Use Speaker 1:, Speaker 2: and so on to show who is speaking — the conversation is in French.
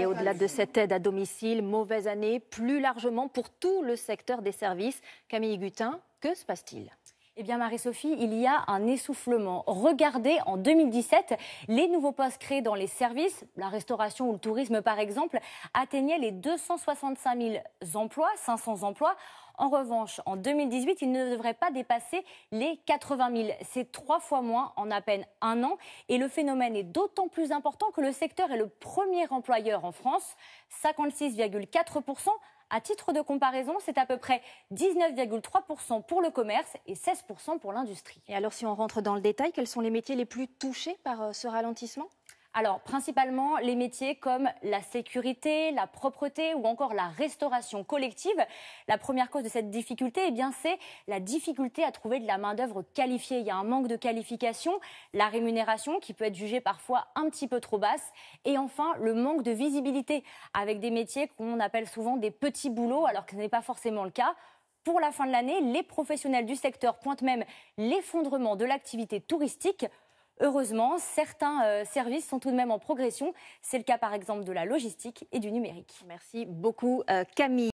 Speaker 1: Et au-delà de cette aide à domicile, mauvaise année plus largement pour tout le secteur des services.
Speaker 2: Camille Gutin, que se passe-t-il eh bien, Marie-Sophie, il y a un essoufflement. Regardez, en 2017, les nouveaux postes créés dans les services, la restauration ou le tourisme par exemple, atteignaient les 265 000 emplois, 500 emplois. En revanche, en 2018, ils ne devraient pas dépasser les 80 000. C'est trois fois moins en à peine un an. Et le phénomène est d'autant plus important que le secteur est le premier employeur en France, 56,4 à titre de comparaison, c'est à peu près 19,3% pour le commerce et 16% pour l'industrie. Et alors si on rentre dans le détail, quels sont les métiers les plus touchés par euh, ce ralentissement alors, principalement les métiers comme la sécurité, la propreté ou encore la restauration collective. La première cause de cette difficulté, eh bien, c'est la difficulté à trouver de la main-d'œuvre qualifiée. Il y a un manque de qualification, la rémunération qui peut être jugée parfois un petit peu trop basse et enfin le manque de visibilité avec des métiers qu'on appelle souvent des petits boulots alors que ce n'est pas forcément le cas. Pour la fin de l'année, les professionnels du secteur pointent même l'effondrement de l'activité touristique. Heureusement, certains euh, services sont tout de même en progression. C'est le cas par exemple de la logistique et du numérique. Merci
Speaker 1: beaucoup euh, Camille.